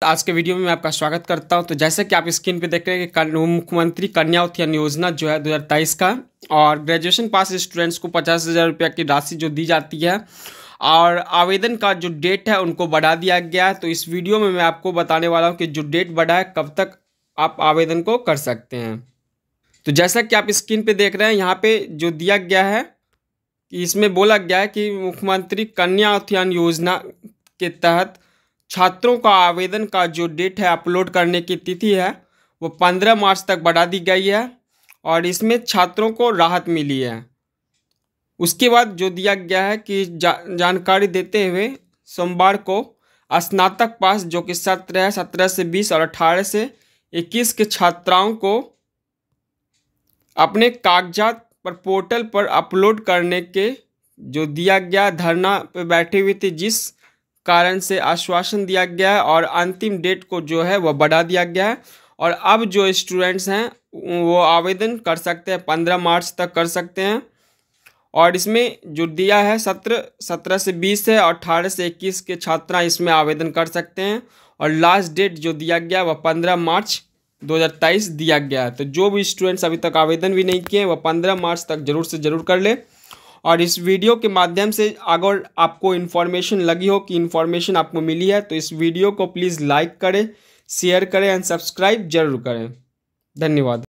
तो आज के वीडियो में मैं आपका स्वागत करता हूं तो जैसे कि आप स्क्रीन पे देख रहे हैं कि मुख्यमंत्री कन्या उत्थान योजना जो है 2023 का और ग्रेजुएशन पास स्टूडेंट्स को पचास हज़ार रुपये की राशि जो दी जाती है और आवेदन का जो डेट है उनको बढ़ा दिया गया है तो इस वीडियो में मैं आपको बताने वाला हूँ कि जो डेट बढ़ा है कब तक आप आवेदन को कर सकते हैं तो जैसा कि आप स्क्रीन पर देख रहे हैं यहाँ पर जो दिया गया है इसमें बोला गया है कि मुख्यमंत्री कन्या उत्थान योजना के तहत छात्रों का आवेदन का जो डेट है अपलोड करने की तिथि है वो पंद्रह मार्च तक बढ़ा दी गई है और इसमें छात्रों को राहत मिली है उसके बाद जो दिया गया है कि जा, जानकारी देते हुए सोमवार को स्नातक पास जो कि सत्र है सत्रह से बीस और अठारह से इक्कीस के छात्राओं को अपने कागजात पर पोर्टल पर अपलोड करने के जो दिया गया धरना पर बैठे हुए थे जिस कारण से आश्वासन दिया गया है और अंतिम डेट को जो है वह बढ़ा दिया गया है और अब जो स्टूडेंट्स हैं वो आवेदन कर सकते हैं पंद्रह मार्च तक कर सकते हैं और इसमें जो दिया है सत्र सत्रह से बीस है और अठारह से इक्कीस के छात्रा इसमें आवेदन कर सकते हैं और लास्ट डेट जो दिया गया वह पंद्रह मार्च 2023 दिया गया है तो जो भी स्टूडेंट्स अभी तक आवेदन भी नहीं किए वह पंद्रह मार्च तक जरूर से ज़रूर कर ले और इस वीडियो के माध्यम से अगर आपको इन्फॉर्मेशन लगी हो कि इन्फॉर्मेशन आपको मिली है तो इस वीडियो को प्लीज़ लाइक करें शेयर करें एंड सब्सक्राइब जरूर करें धन्यवाद